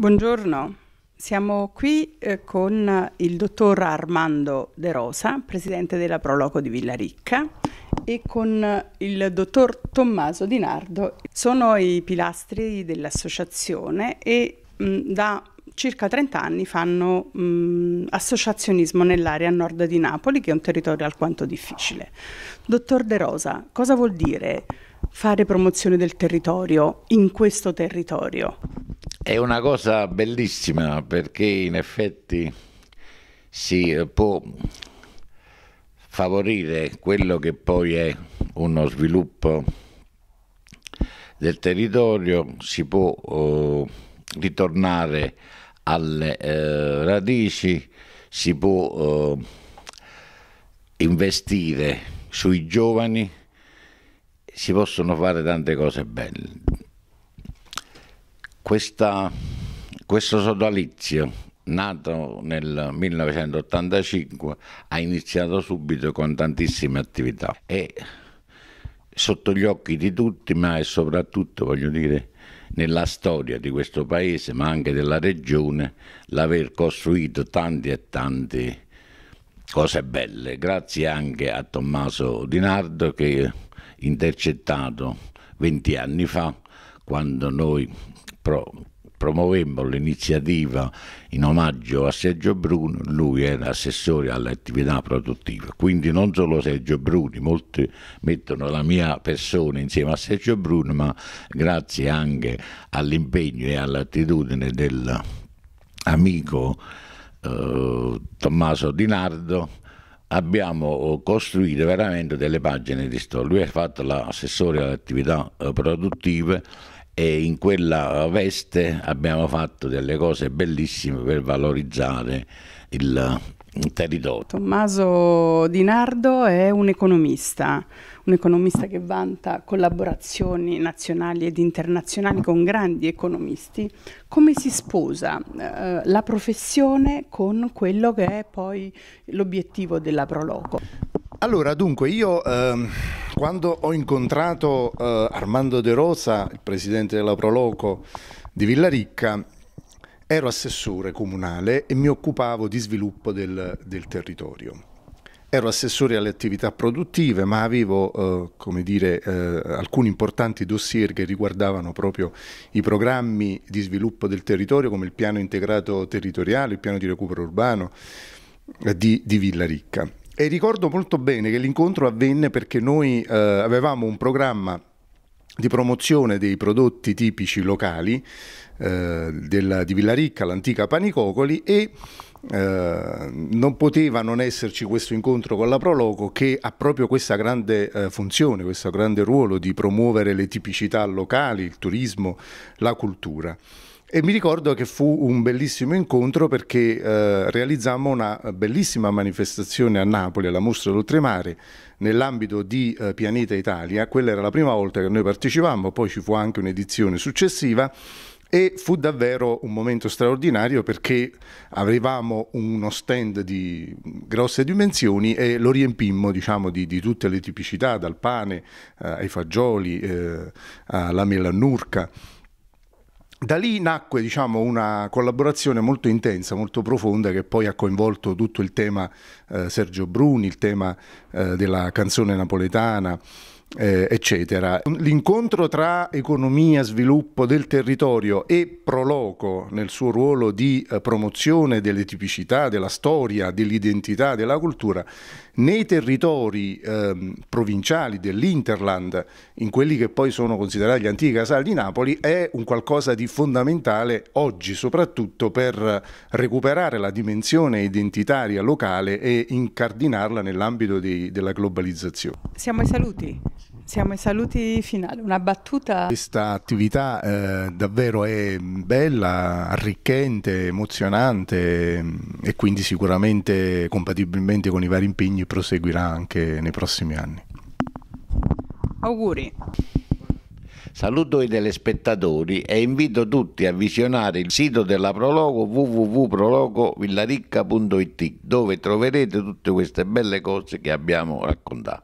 Buongiorno, siamo qui eh, con eh, il dottor Armando De Rosa, presidente della Proloco di Villaricca, e con eh, il dottor Tommaso Di Nardo. Sono i pilastri dell'associazione e mh, mm, da circa 30 anni fanno mh, mm, associazionismo nell'area nord di Napoli, che è un territorio alquanto difficile. Dottor De Rosa, cosa vuol dire fare promozione del territorio in questo territorio? È una cosa bellissima perché in effetti si eh, può favorire quello che poi è uno sviluppo del territorio, si può eh, ritornare alle eh, radici, si può eh, investire sui giovani, si possono fare tante cose belle questa, questo sodalizio nato nel 1985 ha iniziato subito con tantissime attività e sotto gli occhi di tutti ma è soprattutto voglio dire nella storia di questo paese ma anche della regione l'aver costruito tante e tante cose belle grazie anche a Tommaso Dinardo che intercettato 20 anni fa quando noi pro, promuovemmo l'iniziativa in omaggio a Sergio Bruno, lui era assessore alle attività produttive, quindi non solo Sergio Bruni, molti mettono la mia persona insieme a Sergio Bruno, ma grazie anche all'impegno e all'attitudine dell'amico eh, Tommaso Di Nardo, abbiamo costruito veramente delle pagine di storia. Lui ha fatto l'assessore alle attività eh, produttive e in quella veste abbiamo fatto delle cose bellissime per valorizzare il territorio. Tommaso Di Nardo è un economista, un economista che vanta collaborazioni nazionali ed internazionali con grandi economisti. Come si sposa eh, la professione con quello che è poi l'obiettivo della Proloco? Allora, dunque, io... Ehm quando ho incontrato eh, Armando De Rosa, il presidente della Proloco di Villaricca, ero assessore comunale e mi occupavo di sviluppo del, del territorio. Ero assessore alle attività produttive, ma avevo eh, dire, eh, alcuni importanti dossier che riguardavano proprio i programmi di sviluppo del territorio, come il piano integrato territoriale, il piano di recupero urbano eh, di, di Villaricca. E ricordo molto bene che l'incontro avvenne perché noi eh, avevamo un programma di promozione dei prodotti tipici locali eh, della, di Villaricca, l'antica Panicocoli e eh, non poteva non esserci questo incontro con la Proloco che ha proprio questa grande eh, funzione, questo grande ruolo di promuovere le tipicità locali, il turismo, la cultura. E mi ricordo che fu un bellissimo incontro perché eh, realizzammo una bellissima manifestazione a Napoli, alla Mostra d'Oltremare, nell'ambito di eh, Pianeta Italia. Quella era la prima volta che noi partecipavamo, poi ci fu anche un'edizione successiva e fu davvero un momento straordinario perché avevamo uno stand di grosse dimensioni e lo riempimmo diciamo, di, di, tutte le tipicità, dal pane eh, ai fagioli, eh, alla melanurca. Da lì nacque diciamo, una collaborazione molto intensa, molto profonda, che poi ha coinvolto tutto il tema eh, Sergio Bruni, il tema eh, della canzone napoletana, eh, eccetera. L'incontro tra economia, sviluppo del territorio e Proloco nel suo ruolo di eh, promozione delle tipicità, della storia, dell'identità, della cultura, nei territori eh, provinciali dell'Interland, in quelli che poi sono considerati gli antichi casali di Napoli, è un qualcosa di fondamentale oggi, soprattutto per recuperare la dimensione identitaria locale e incardinarla nell'ambito della globalizzazione. Siamo ai saluti. Siamo ai saluti finali, una battuta. Questa attività eh, davvero è bella, arricchente, emozionante mm, e quindi sicuramente compatibilmente con i vari impegni proseguirà anche nei prossimi anni. Auguri. Saluto i telespettatori e invito tutti a visionare il sito della Prologo www.prologovillaricca.it dove troverete tutte queste belle cose che abbiamo raccontato.